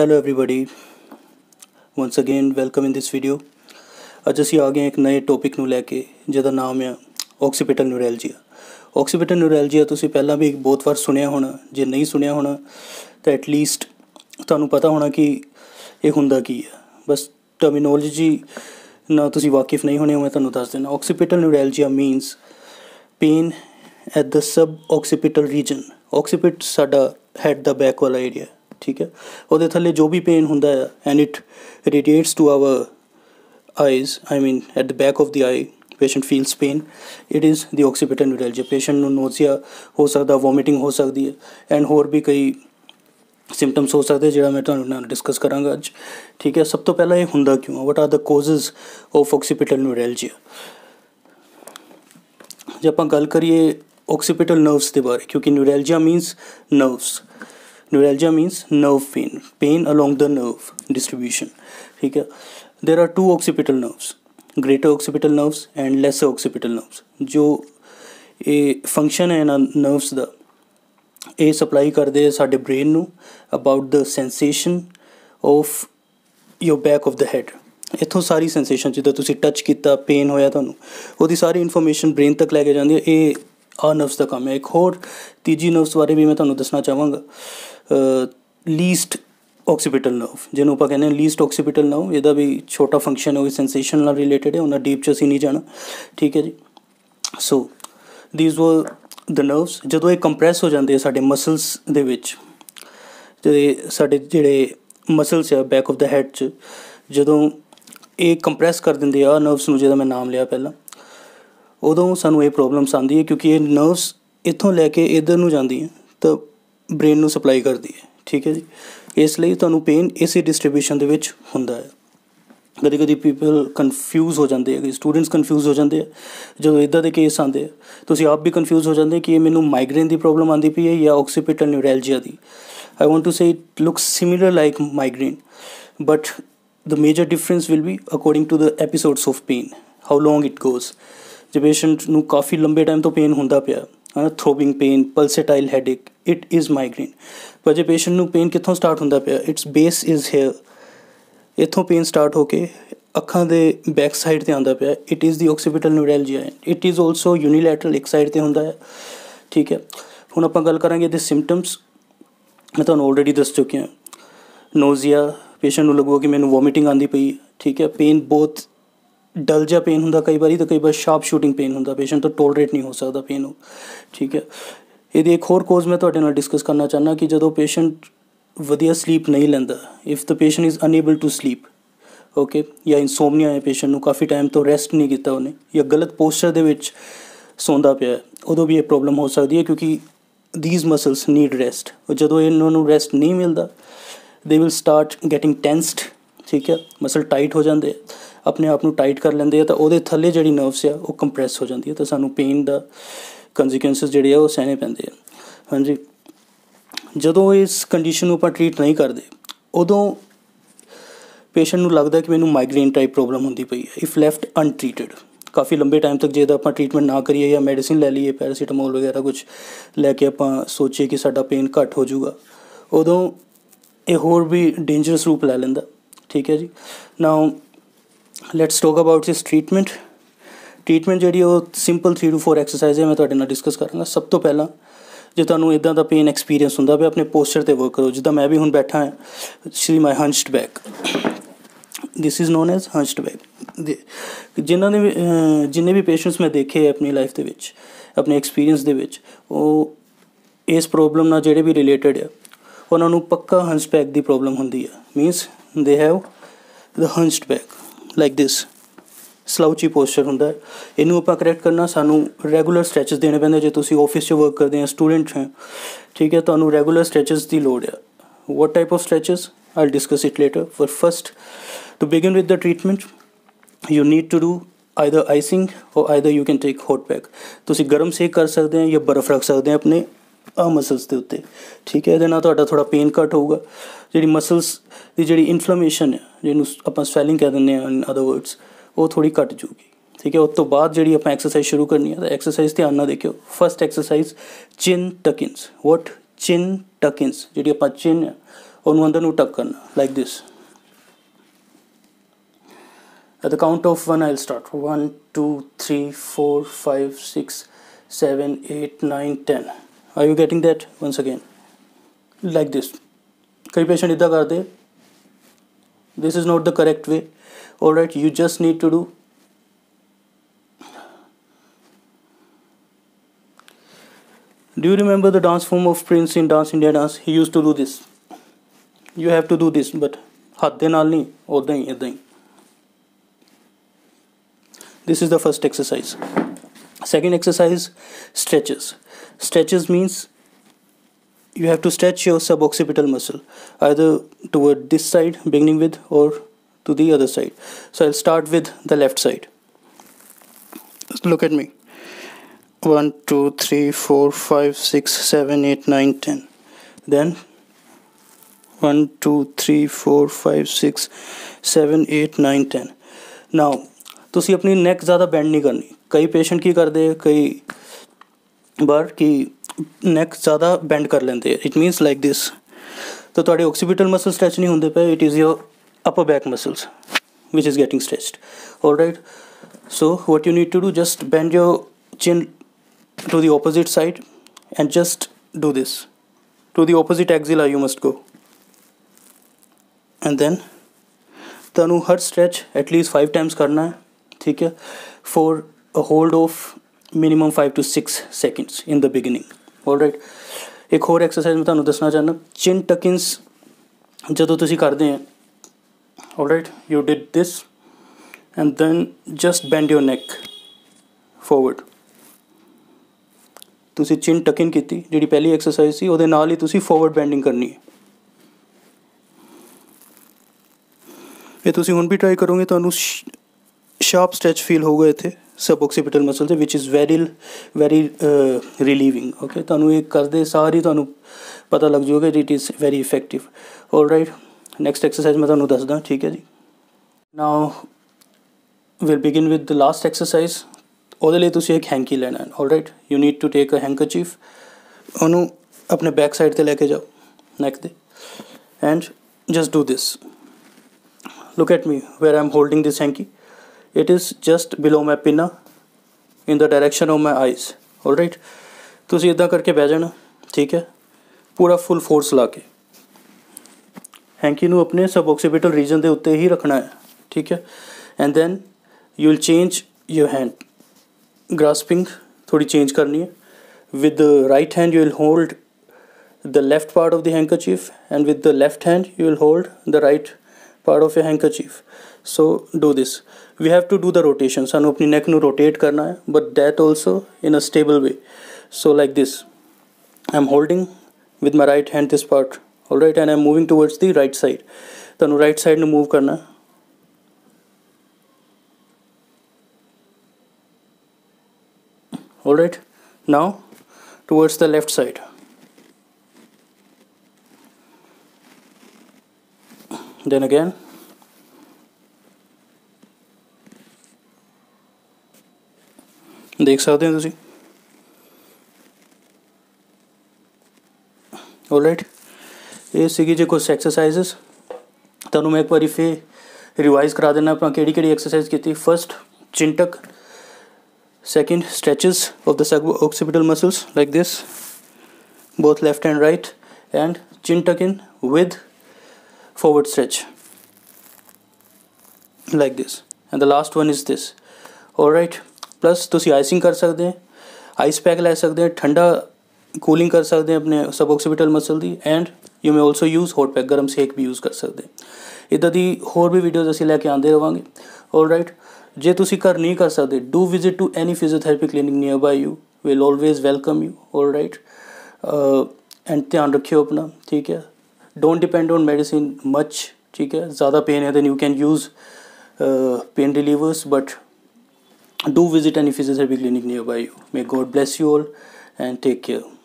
Hello everybody once again welcome in this video ਅੱਜ ਅਸੀਂ ਆ ਗਏ ਇੱਕ ਨਵੇਂ ਟੌਪਿਕ ਨੂੰ ਲੈ ਕੇ ਜਿਹਦਾ ਨਾਮ ਹੈ ਆਕਸੀਪੀਟਲ ਨਿਊਰੈਲਜੀਆ ਆਕਸੀਪੀਟਲ ਨਿਊਰੈਲਜੀਆ ਤੁਸੀਂ ਪਹਿਲਾਂ ਵੀ ਬਹੁਤ ਵਾਰ ਸੁਣਿਆ ਹੋਣਾ ਜੇ ਨਹੀਂ ਸੁਣਿਆ ਹੋਣਾ ਤਾਂ ਐਟ ਲੀਸਟ ਤੁਹਾਨੂੰ ਪਤਾ ਹੋਣਾ ਕਿ ਇਹ ਹੁੰਦਾ ਕੀ ਹੈ ਬਸ ਟਰਮੀਨੋਲੋਜੀ ਨਾ ਤੁਸੀਂ ਵਾਕਿਫ ਨਹੀਂ ਹੋਣੇ ਮੈਂ ਤੁਹਾਨੂੰ ਦੱਸ ਦੇਣਾ occipital neuralgia means pain at the sub occipital region occiput ਸਾਡਾ ਹੈਡ ਦਾ ਬੈਕ ਵਾਲਾ ਏਰੀਆ ਠੀਕ ਹੈ ਉਹਦੇ ਥੱਲੇ ਜੋ ਵੀ ਪੇਨ ਹੁੰਦਾ ਹੈ and it radiates to our eyes I mean at the back of the eye patient feels pain it is the occipital neuralgia patient ਨੂੰ ਨੋਜ਼ੀਆ ਹੋ ਸਕਦਾ ਵੋਮਿਟਿੰਗ ਹੋ ਸਕਦੀ ਹੈ ਐਂਡ ਹੋਰ ਵੀ ਕਈ ਸਿੰਪਟਮਸ ਹੋ ਸਕਦੇ ਜਿਹੜਾ ਮੈਂ ਤੁਹਾਨੂੰ ਨਾਲ ਡਿਸਕਸ ਕਰਾਂਗਾ ਅੱਜ ਠੀਕ ਹੈ ਸਭ ਤੋਂ ਪਹਿਲਾਂ ਇਹ ਹੁੰਦਾ ਕਿਉਂ what are the causes of occipital neuralgia ਜੇ ਆਪਾਂ ਗੱਲ ਕਰੀਏ ਆਕਸੀਪੀਟਲ ਨਰਵਸ ਦੇ ਬਾਰੇ ਕਿਉਂਕਿ neuralgia means nerves neuralgia means nerve pain pain along the nerve distribution theek hai there are two occipital nerves greater occipital nerves and lesser occipital nerves jo a function hai na nerves da a supply karde hai sade brain nu about the sensation of your back of the head ਇਥੋਂ ਸਾਰੀ sensation ਜਿੱਦਾਂ ਤੁਸੀਂ touch ਕੀਤਾ pain ਹੋਇਆ ਤੁਹਾਨੂੰ ਉਹਦੀ ਸਾਰੀ information brain ਤੱਕ ਲੈ ਕੇ ਜਾਂਦੀ ਹੈ ਇਹ ਆ ਨਰਵਸ ਦਾ ਕੰਮ ਹੈ ਇੱਕ ਹੋਰ ਤੀਜੀ ਨਰਵਸ ਬਾਰੇ ਵੀ ਮੈਂ ਤੁਹਾਨੂੰ ਦੱਸਣਾ ਚਾਹਾਂਗਾ ਲੀਸਟ ਆਕਸੀਪੀਟਲ ਨਰਵ ਜਿਹਨੂੰ ਆਪਾਂ ਕਹਿੰਦੇ ਹਾਂ ਲੀਸਟ ਆਕਸੀਪੀਟਲ ਨਰਵ ਇਹਦਾ ਵੀ ਛੋਟਾ ਫੰਕਸ਼ਨ ਹੈ ਉਹ ਸੈਂਸੇਸ਼ਨ ਨਾਲ ਰਿਲੇਟਡ ਹੈ ਉਹਨਾਂ ਡੀਪ ਚ ਅਸੀਂ ਨਹੀਂ ਜਾਣਾ ਠੀਕ ਹੈ ਜੀ ਸੋ ਥੀਸ ਵਰ ਦ ਨਰਵਸ ਜਦੋਂ ਇਹ ਕੰਪਰੈਸ ਹੋ ਜਾਂਦੇ ਆ ਸਾਡੇ ਮਸਲਸ ਦੇ ਵਿੱਚ ਤੇ ਸਾਡੇ ਜਿਹੜੇ ਮਸਲਸ ਆ ਬੈਕ ਆਫ ਦਾ ਹੈਡ ਚ ਜਦੋਂ ਇਹ ਕੰਪਰੈਸ ਕਰ ਦਿੰਦੇ ਆ ਨਰਵਸ ਨੂੰ ਜਿਹਦਾ ਮੈਂ ਨਾਮ ਲਿਆ ਪਹਿਲਾਂ ਉਦੋਂ ਸਾਨੂੰ ਇਹ ਪ੍ਰੋਬਲਮਸ ਆਉਂਦੀ ਹੈ ਕਿਉਂਕਿ ਇਹ ਨਰਵਸ ਇੱਥੋਂ ਲੈ ਕੇ ਇਧਰ ਨੂੰ ਜਾਂਦੀ ਹੈ ਤਾਂ ਬ੍ਰੇਨ ਨੂੰ ਸਪਲਾਈ ਕਰਦੀ ਹੈ ਠੀਕ ਹੈ ਜੀ ਇਸ ਲਈ ਤੁਹਾਨੂੰ ਪੇਨ ਇਸੇ ਡਿਸਟ੍ਰੀਬਿਊਸ਼ਨ ਦੇ ਵਿੱਚ ਹੁੰਦਾ ਹੈ ਕਦੇ ਕਦੇ ਪੀਪਲ ਕਨਫਿਊਜ਼ ਹੋ ਜਾਂਦੇ ਹੈ ਕਿ ਸਟੂਡੈਂਟਸ ਕਨਫਿਊਜ਼ ਹੋ ਜਾਂਦੇ ਹੈ ਜਦੋਂ ਇਦਾਂ ਦੇ ਕੇਸ ਆਉਂਦੇ ਆ ਤੁਸੀਂ ਆਪ ਵੀ ਕਨਫਿਊਜ਼ ਹੋ ਜਾਂਦੇ ਕਿ ਇਹ ਮੈਨੂੰ ਮਾਈਗ੍ਰੇਨ ਦੀ ਪ੍ਰੋਬਲਮ ਆਂਦੀ ਪਈ ਹੈ ਜਾਂ ਆਕਸੀਪੀਟਲ ਨਿਊਰੈਲਜੀਆ ਦੀ I want to say it looks similar like migraine but the major difference will be according to the episodes of pain how long it goes ਜੇ ਪੇਸ਼ੈਂਟ ਨੂੰ ਕਾਫੀ ਲੰਬੇ ਟਾਈਮ ਤੋਂ ਪੇਨ ਹੁੰਦਾ ਪਿਆ ਹਨਾ throbbing pain pulsatile headache it is migraine ਪਰ ਜੇ ਪੇਸ਼ੈਂਟ ਨੂੰ ਪੇਨ ਕਿੱਥੋਂ ਸਟਾਰਟ ਹੁੰਦਾ ਪਿਆ ਇਟਸ ਬੇਸ ਇਜ਼ ਹੇਅਰ ਇਥੋਂ ਪੇਨ ਸਟਾਰਟ ਹੋ ਕੇ ਅੱਖਾਂ ਦੇ ਬੈਕ ਸਾਈਡ ਤੇ ਆਉਂਦਾ ਪਿਆ it is the occipital neuralgia it is also unilateral ਇੱਕ ਸਾਈਡ ਤੇ ਹੁੰਦਾ ਹੈ ਠੀਕ ਹੈ ਹੁਣ ਆਪਾਂ ਗੱਲ ਕਰਾਂਗੇ ਦੇ ਸਿੰਪਟਮਸ ਮੈਂ ਤੁਹਾਨੂੰ ਆਲਰੇਡੀ ਦੱਸ ਚੁੱਕਿਆ ਨੋਜ਼ੀਆ ਪੇਸ਼ੈਂਟ ਨੂੰ ਲੱਗੂਗਾ ਕਿ ਮੈਨੂੰ ਵੋਮਿਟਿੰਗ ਆਂਦੀ ਪਈ ਠੀਕ ਹੈ ਪੇਨ ਬੋਥ ਡਲ ਜਾ ਪੇਨ ਹੁੰਦਾ ਕਈ ਵਾਰੀ ਤਾਂ ਕਈ ਵਾਰ ਸ਼ਾਰਪ ਸ਼ੂਟਿੰਗ ਪੇਨ ਹੁੰਦਾ ਪੇਸ਼ੈਂਟ ਤੋਂ ਟੋਲਰੇਟ ਨਹੀਂ ਹੋ ਸਕਦਾ ਪੇਨ ਨੂੰ ਠੀਕ ਹੈ ਇਹਦੀ ਇੱਕ ਹੋਰ ਕੋਜ਼ ਮੈਂ ਤੁਹਾਡੇ ਨਾਲ ਡਿਸਕਸ ਕਰਨਾ ਚਾਹਨਾ ਕਿ ਜਦੋਂ ਪੇਸ਼ੈਂਟ ਵਧੀਆ ਸਲੀਪ ਨਹੀਂ ਲੈਂਦਾ if the patient is unable to sleep okay ਜਾਂ ਇਨਸੋਮਨੀਆ ਹੈ ਪੇਸ਼ੈਂਟ ਨੂੰ ਕਾਫੀ ਟਾਈਮ ਤੋਂ ਰੈਸਟ ਨਹੀਂ ਕੀਤਾ ਉਹਨੇ ਜਾਂ ਗਲਤ ਪੋਸਚਰ ਦੇ ਵਿੱਚ ਸੌਂਦਾ ਪਿਆ ਉਦੋਂ ਵੀ ਇਹ ਪ੍ਰੋਬਲਮ ਹੋ ਸਕਦੀ ਹੈ ਕਿਉਂਕਿ ਥੀਸ ਮਸਲਸ ਨੀਡ ਰੈਸਟ ਜਦੋਂ ਇਹਨਾਂ ਨੂੰ ਰੈਸਟ ਨਹੀਂ ਮਿਲਦਾ ਦੇ ਵਿਲ ਸਟਾਰਟ ਗੈਟਿੰਗ ਟੈਂਸਡ ਠੀਕ ਹੈ ਮਸਲ ਟਾਈਟ ਹੋ ਜਾਂਦੇ ਆ ਆਪਣੇ ਆਪ ਨੂੰ ਟਾਈਟ ਕਰ ਲੈਂਦੇ ਆ ਤਾਂ ਉਹਦੇ ਥੱਲੇ ਜਿਹੜੀ ਨਰਵਸ ਆ ਉਹ ਕੰਪਰੈਸ ਹੋ ਜਾਂਦੀ ਹੈ ਤਾਂ ਸਾਨੂੰ ਪੇਨ ਦਾ ਕਨਸੀਕੁਐਂਸਸ ਜਿਹੜੇ ਆ ਉਹ ਸਹਿਣੇ ਪੈਂਦੇ ਆ ਹਾਂਜੀ ਜਦੋਂ ਇਸ ਕੰਡੀਸ਼ਨ ਨੂੰ ਆਪਾਂ ਟਰੀਟ ਨਹੀਂ ਕਰਦੇ ਉਦੋਂ ਪੇਸ਼ੈਂਟ ਨੂੰ ਲੱਗਦਾ ਕਿ ਮੈਨੂੰ ਮਾਈਗ੍ਰੇਨ ਟਾਈਪ ਪ੍ਰੋਬਲਮ ਹੁੰਦੀ ਪਈ ਹੈ ਇਫ ਲੈਫਟ ਅਨਟ੍ਰੀਟਡ ਕਾਫੀ ਲੰਬੇ ਟਾਈਮ ਤੱਕ ਜੇ ਤਾਂ ਆਪਾਂ ਟ੍ਰੀਟਮੈਂਟ ਨਾ ਕਰੀਏ ਜਾਂ ਮੈਡੀਸਿਨ ਲੈ ਲਈਏ ਪੈਰਾਸੀਟਾਮੋਲ ਵਗੈਰਾ ਕੁਝ ਲੈ ਕੇ ਆਪਾਂ ਸੋਚੀਏ ਕਿ ਸਾਡਾ ਪੇਨ ਘੱਟ ਹੋ ਜਾਊਗਾ ਉਦੋਂ ਇਹ ਹੋਰ ਵੀ ਡੇਂਜਰਸ ਰੂਪ ਲੈ ਲੈਂਦਾ ਠੀਕ ਹੈ ਜੀ now let's talk about this treatment treatment ਜਿਹੜੀ ਉਹ ਸਿੰਪਲ 3 ਟੂ 4 ਐਕਸਰਸਾਈਜ਼ ਹੈ ਮੈਂ ਤੁਹਾਡੇ ਨਾਲ ਡਿਸਕਸ ਕਰਾਂਗਾ ਸਭ ਤੋਂ ਪਹਿਲਾਂ ਜੇ ਤੁਹਾਨੂੰ ਇਦਾਂ ਦਾ ਪੇਨ ਐਕਸਪੀਰੀਅੰਸ ਹੁੰਦਾ ਵੀ ਆਪਣੇ ਪੋਸਚਰ ਤੇ ਵਰਕ ਕਰੋ ਜਿੱਦਾਂ ਮੈਂ ਵੀ ਹੁਣ ਬੈਠਾ ਹਾਂ ਸ਼੍ਰੀ my hunchback this is known as hunchback ਜਿਨ੍ਹਾਂ ਨੇ ਜਿੰਨੇ ਵੀ ਪੇਸ਼ੈਂਟਸ ਮੈਂ ਦੇਖੇ ਆਪਣੀ ਲਾਈਫ ਦੇ ਵਿੱਚ ਆਪਣੇ ਐਕਸਪੀਰੀਅੰਸ ਦੇ ਵਿੱਚ ਉਹ ਇਸ ਪ੍ਰੋਬਲਮ ਨਾਲ ਜਿਹੜੇ ਵੀ ਰਿਲੇਟਡ ਆ ਉਹਨਾਂ ਨੂੰ ਪੱਕਾ ਹੰਸਟ ਬੈਕ ਦੀ ਪ੍ਰੋਬਲਮ ਹੁੰਦੀ ਆ means they have the hunchback like this slouchy posture ਹੁੰਦਾ ਇਹਨੂੰ ਆਪਾਂ ਕਰੈਕਟ ਕਰਨਾ ਸਾਨੂੰ ਰੈਗੂਲਰ ਸਟ੍ਰੈਚਸ ਦੇਣੇ ਪੈਂਦੇ ਜੇ ਤੁਸੀਂ ਆਫਿਸ 'ਚ ਵਰਕ ਕਰਦੇ ਆ ਸਟੂਡੈਂਟ ਹੋ ਠੀਕ ਹੈ ਤੁਹਾਨੂੰ ਰੈਗੂਲਰ ਸਟ੍ਰੈਚਸ ਦੀ ਲੋੜ ਹੈ what type of stretches i'll discuss it later but first to begin with the treatment you need to do either icing or either you can take hot pack ਤੁਸੀਂ ਗਰਮ ਸੇਕ ਕਰ ਸਕਦੇ ਹੋ ਜਾਂ ਬਰਫ਼ ਰੱਖ ਸਕਦੇ ਹੋ ਆਪਣੇ ਆ ਮਸਲਸ ਦੇ ਉੱਤੇ ਠੀਕ ਹੈ ਇਹਦੇ ਨਾਲ ਤੁਹਾਡਾ ਥੋੜਾ ਪੇਨ ਘਟ ਹੋਊਗਾ ਜਿਹੜੀ ਮਸਲਸ ਦੀ ਜਿਹੜੀ ਇਨਫਲੇਮੇਸ਼ਨ ਹੈ ਜਿਹਨੂੰ ਆਪਾਂ ਸਵੈਲਿੰਗ ਕਹਿ ਦਿੰਦੇ ਹਾਂ ਇਨ ਅਦਰ ਵਰਡਸ ਉਹ ਥੋੜੀ ਘਟ ਜੂਗੀ ਠੀਕ ਹੈ ਉਸ ਤੋਂ ਬਾਅਦ ਜਿਹੜੀ ਆਪਾਂ ਐਕਸਰਸਾਈਜ਼ ਸ਼ੁਰੂ ਕਰਨੀ ਹੈ ਤਾਂ ਐਕਸਰਸਾਈਜ਼ ਧਿਆਨ ਨਾਲ ਦੇਖਿਓ ਫਰਸਟ ਐਕਸਰਸਾਈਜ਼ ਚਿਨ ਟਕਿਨਸ ਵਾਟ ਚਿਨ ਟਕਿਨਸ ਜਿਹੜੀ ਆਪਾਂ ਚਿਨ ਹੈ ਉਹਨੂੰ ਅੰਦਰ ਨੂੰ ਟਕ ਕਰਨਾ like this At the count of 1, I'll start. 1, 2, 3, 4, 5, 6, 7, 8, 9, 10. Are you getting that? Once again. Like this. कई पेशेंट इदा करते this is not the correct way all right you just need to do do you remember the dance form of prince in dance india dance he used to do this you have to do this but this is the first exercise second exercise stretches stretches means you have to stretch your suboccipital muscle either toward this side beginning with or to the other side so i'll start with the left side look at me 1 2 3 4 5 6 7 8 9 10 then 1 2 3 4 5 6 7 8 9 10 now ਤੁਸੀਂ ਆਪਣੀ neck ਜ਼ਿਆਦਾ band ਨਹੀਂ ਕਰਨੀ ਕਈ patient ਕੀ ਕਰਦੇ ਕਈ ਬਾਰ ਕਿ neck ਜ਼ਿਆਦਾ ਬੈਂਡ ਕਰ ਲੈਂਦੇ ਆ ਇਟ ਮੀਨਸ ਲਾਈਕ ਥਿਸ ਤਾਂ ਤੁਹਾਡੇ ਆਕਸੀਪੀਟਲ ਮਸਲ ਸਟ੍ਰੈਚ ਨਹੀਂ ਹੁੰਦੇ ਪਏ it is your upper back muscles which is getting stretched all right so what you need to do just bend your chin to the opposite side and just do this to the opposite axilla you must go and then तनु हर stretch at least five times करना है ठीक है for a hold of minimum five to six seconds in the beginning. Alright ਇੱਕ ਹੋਰ exercise ਮੈਂ ਤੁਹਾਨੂੰ ਦੱਸਣਾ ਚਾਹੁੰਦਾ ਚਿਨ ਟਕਿੰਸ ਜਦੋਂ ਤੁਸੀਂ ਕਰਦੇ ਆ alright you did this and then just bend your neck forward ਤੁਸੀਂ ਚਿਨ ਟਕਿੰਗ ਕੀਤੀ ਜਿਹੜੀ ਪਹਿਲੀ ਐਕਸਰਸਾਈਜ਼ ਸੀ ਉਹਦੇ ਨਾਲ ਹੀ ਤੁਸੀਂ ਫੋਰਵਰਡ ਬੈਂਡਿੰਗ ਕਰਨੀ ਹੈ ਇਹ ਤੁਸੀਂ ਹੁਣ ਵੀ ਟਰਾਈ ਕਰੋਗੇ ਤੁਹਾਨੂੰ ਸ਼ਾਰਪ ਸਟ੍ਰੈਚ ਫੀਲ ਹੋਊਗਾ ਇੱਥੇ ਸਬਓਕਸੀਪਿਟਲ ਮਸਲ ਤੇ which is very very relieving okay ਤੁਹਾਨੂੰ ਇਹ ਕਰਦੇ ਸਾਰੀ ਤੁਹਾਨੂੰ ਪਤਾ ਲੱਗ ਜਾਊਗਾ it is very effective alright next exercise ਮੈਂ ਤੁਹਾਨੂੰ ਦੱਸਦਾ ਠੀਕ ਹੈ ਜੀ now we'll begin with the last exercise ਉਹਦੇ ਲਈ ਤੁਸੀਂ ਇੱਕ ਹੈਂਕੀ ਲੈਣਾ ਹੈ alright you need to take a handkerchief ਉਹਨੂੰ ਆਪਣੇ ਬੈਕ ਸਾਈਡ ਤੇ ਲੈ ਕੇ ਜਾਓ ਨੈਕ ਤੇ and just do this look at me where I'm holding this hanky it is just below my pinna in the direction of my eyes alright ਤੁਸੀਂ ਇਦਾਂ ਕਰਕੇ ਬਹਿ ਜਾਣਾ ਠੀਕ ਹੈ ਪੂਰਾ ਫੁੱਲ ਫੋਰਸ ਲਾ ਕੇ ਹੈਂਕੀ ਨੂੰ ਆਪਣੇ ਸਬਓਕਸੀਪਿਟਲ ਰੀਜਨ ਦੇ ਉੱਤੇ ਹੀ ਰੱਖਣਾ ਹੈ ਠੀਕ ਹੈ and then you will change your hand grasping ਥੋੜੀ ਚੇਂਜ ਕਰਨੀ ਹੈ with the right hand you will hold the left part of the handkerchief and with the left hand you will hold the right part of your handkerchief so do this we have to do the rotations and apni neck nu rotate karna hai but that also in a stable way so like this i'm holding with my right hand this part all right and i'm moving towards the right side tanu right side nu move karna all right now towards the left side then again ਦੇਖ ਸਕਦੇ ਹੋ ਤੁਸੀਂ all right ਇਹ ਸੀਗੀ ਜੇ ਕੁਝ exercises ਤੁਹਾਨੂੰ ਮੈਂ ਇੱਕ ਵਾਰੀ ਫੇ ਰਿਵਾਈਜ਼ ਕਰਾ ਦੇਣਾ ਆਪਾਂ ਕਿਹੜੀ ਕਿਹੜੀ ਐਕਸਰਸਾਈਜ਼ ਕੀਤੀ first chin tuck second stretches of the occipital muscles like this both left and right and chin tuck in with forward stretch like this and the last one is this all right plus ਤੁਸੀਂ icing ਕਰ ਸਕਦੇ ਹੋ ice pack ਲੈ ਸਕਦੇ ਹੋ ਠੰਡਾ cooling ਕਰ ਸਕਦੇ ਹੋ ਆਪਣੇ ਸਬਓਕਸੀਪਿਟਲ ਮਸਲ ਦੀ and you may also use hot pack ਗਰਮ ਸੇਕ ਵੀ ਯੂਜ਼ ਕਰ ਸਕਦੇ ਇਦਾਂ ਦੀ ਹੋਰ ਵੀ ਵੀਡੀਓਜ਼ ਅਸੀਂ ਲੈ ਕੇ ਆਉਂਦੇ ਰਵਾਂਗੇ ਰਾਈਟ ਜੇ ਤੁਸੀਂ ਘਰ ਨਹੀਂ ਕਰ ਸਕਦੇ do visit to any physiotherapy clinic nearby you will always welcome you right and ਧਿਆਨ ਰੱਖਿਓ ਆਪਣਾ ਠੀਕ ਹੈ don't depend on medicine much ਠੀਕ ਹੈ ਜ਼ਿਆਦਾ ਪੇਨ ਹੈ then you can use pain relievers but do visit any physiotherapy clinic nearby you may god bless you all and take care